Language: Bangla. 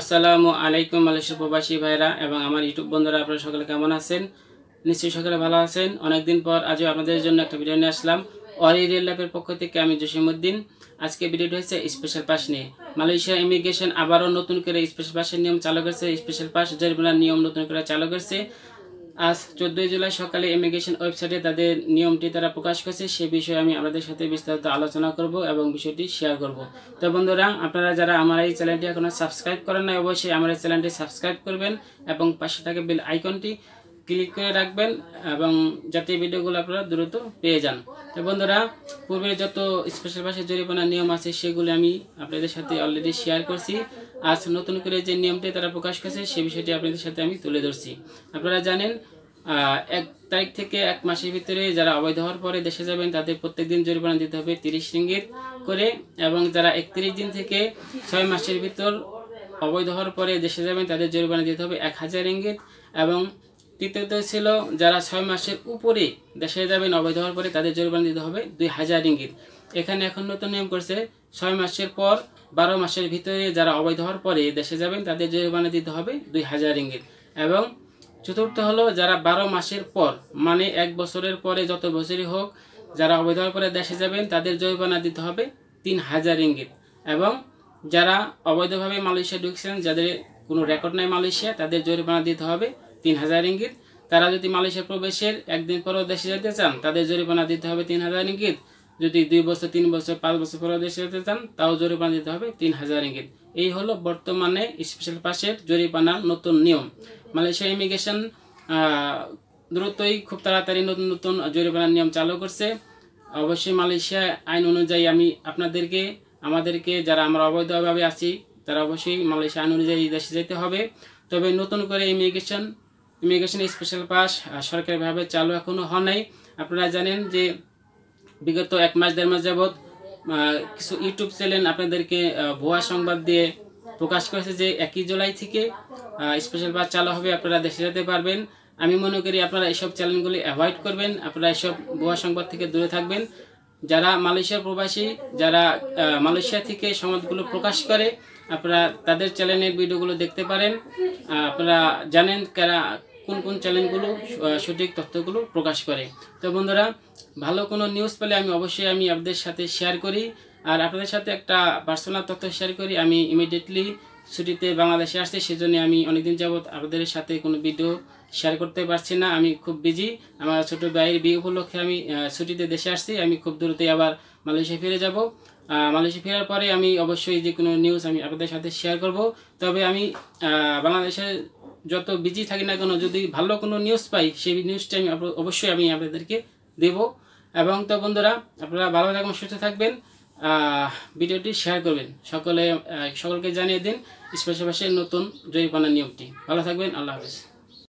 আসসালামু আলাইকুম মালয়েশিয়ার প্রবাসী ভাইরা এবং আমার ইউটিউব বন্ধুরা আপনারা সকলে কেমন আছেন নিশ্চয়ই সকলে ভালো আছেন অনেকদিন পর আজও আপনাদের জন্য একটা ভিডিও নিয়ে আসলাম অরি রিয়েল লাইফের পক্ষ থেকে আমি জসিমুদ্দিন আজকে ভিডিওটি হয়েছে স্পেশাল পাস নিয়ে মালয়েশিয়া ইমিগ্রেশন আবারও নতুন করে স্পেশাল পাসের নিয়ম চালু করছে স্পেশাল পাস জরিমানার নিয়ম নতুন করে চালু করছে আজ চোদ্দোই জুলাই সকালে ইমিগ্রেশন ওয়েবসাইটে তাদের নিয়মটি তারা প্রকাশ করেছে সে বিষয়ে আমি আপনাদের সাথে বিস্তারিত আলোচনা করব এবং বিষয়টি শেয়ার করব তো বন্ধুরা আপনারা যারা আমার এই চ্যানেলটি এখনও সাবস্ক্রাইব করেন না অবশ্যই আমার এই চ্যানেলটি সাবস্ক্রাইব করবেন এবং পাশে থাকে বেল আইকনটি ক্লিক করে রাখবেন এবং যাতে ভিডিওগুলো আপনারা দ্রুত পেয়ে যান তো বন্ধুরা পূর্বের যত স্পেশাল ভাষায় জরিমানা নিয়ম আছে সেগুলো আমি আপনাদের সাথে অলরেডি শেয়ার করছি আজ নতুন করে যে নিয়মটি তারা প্রকাশ করেছে সে বিষয়টি আপনাদের সাথে আমি তুলে ধরছি আপনারা জানেন এক তারিখ থেকে এক মাসের ভিতরে যারা অবৈধ হওয়ার পরে দেশে যাবেন তাদের প্রত্যেক দিন জরিমানা দিতে হবে তিরিশ রিঙ্গিত করে এবং যারা একত্রিশ দিন থেকে ছয় মাসের ভিতর অবৈধ হওয়ার পরে দেশে যাবেন তাদের জরিমানা দিতে হবে এক হাজার রিঙ্গিত এবং তৃতীয়ত ছিল যারা ছয় মাসের উপরে দেশে যাবেন অবৈধ হওয়ার পরে তাদের জরিমানা দিতে হবে দুই হাজার ইঙ্গিত এখানে এখন নতুন নিয়ম করছে ছয় মাসের পর বারো মাসের ভিতরে যারা অবৈধ হওয়ার পরে দেশে যাবেন তাদের জরিমানা দিতে হবে দুই হাজার ইঙ্গিত এবং চতুর্থ হলো যারা বারো মাসের পর মানে এক বছরের পরে যত বছরই হোক যারা অবৈধ হওয়ার পরে দেশে যাবেন তাদের জরিমানা দিতে হবে তিন হাজার ইঙ্গিত এবং যারা অবৈধভাবে মালয়েশিয়া ঢুকছেন যাদের কোনো রেকর্ড নাই মালয়েশিয়া তাদের জরিমানা দিতে হবে তিন হাজার ইঙ্গিত তারা যদি মালয়েশিয়া প্রবেশের একদিন পরও দেশে যেতে চান তাদের জরিমানা দিতে হবে তিন হাজার ইঙ্গিত যদি দুই বছর তিন বছর পাঁচ বছর পরও দেশে যেতে চান তাও জরিমানা দিতে হবে তিন হাজার ইঙ্গিত এই হলো বর্তমানে স্পেশাল পাসের জরিমানার নতুন নিয়ম মালয়েশিয়া ইমিগ্রেশন দ্রুতই খুব তাড়াতাড়ি নতুন নতুন জরিমানার নিয়ম চালু করছে অবশ্যই মালয়েশিয়া আইন অনুযায়ী আমি আপনাদেরকে আমাদেরকে যারা আমরা অবৈধভাবে আছি তারা অবশ্যই মালয়েশিয়া আইন অনুযায়ী দেশে যেতে হবে তবে নতুন করে ইমিগ্রেশন ইমিগ্রেশন স্পেশাল পাস সরকারিভাবে চালু এখনও হয় নাই আপনারা জানেন যে বিগত এক মাস দেড় মাস যাবৎ কিছু ইউটিউব চ্যানেল আপনাদেরকে ভুয়া সংবাদ দিয়ে প্রকাশ করেছে যে একই জুলাই থেকে স্পেশাল পাস চালু হবে আপনারা দেশে যেতে পারবেন আমি মনে করি আপনারা এসব চ্যানেলগুলি অ্যাভয়েড করবেন আপনারা এসব ভুয়া সংবাদ থেকে দূরে থাকবেন যারা মালয়েশিয়ার প্রবাসী যারা মালয়েশিয়া থেকে সংবাদগুলো প্রকাশ করে আপনারা তাদের চ্যানেলের ভিডিওগুলো দেখতে পারেন আপনারা জানেন কারা কোন কোন চ্যানেলগুলো সঠিক তথ্যগুলো প্রকাশ করে তো বন্ধুরা ভালো কোনো নিউজ পেলে আমি অবশ্যই আমি আপনাদের সাথে শেয়ার করি আর আপনাদের সাথে একটা পার্সোনাল তথ্য শেয়ার করি আমি ইমিডিয়েটলি ছুটিতে বাংলাদেশে আসছি সেজন্য আমি অনেকদিন যাবৎ আপনাদের সাথে কোনো ভিডিও শেয়ার করতে পারছি না আমি খুব বিজি আমার ছোট ভাইয়ের বিয়ে উপলক্ষে আমি ছুটিতে দেশে আসছি আমি খুব দ্রুতই আবার মালয়েশিয়া ফিরে যাব মালয়েশিয়া ফেরার পরে আমি অবশ্যই যে কোনো নিউজ আমি আপনাদের সাথে শেয়ার করব তবে আমি বাংলাদেশের যত বিজি থাকি না কেন যদি ভালো কোনো নিউজ পাই সেই নিউজটা আমি অবশ্যই আমি আপনাদেরকে দেব এবং তো বন্ধুরা আপনারা ভালো থাকবেন সুস্থ থাকবেন ভিডিওটি শেয়ার করবেন সকলে সকলকে জানিয়ে দিন স্পেশাল নতুন জয়ী নিয়মটি ভালো থাকবেন আল্লাহ হাফিজ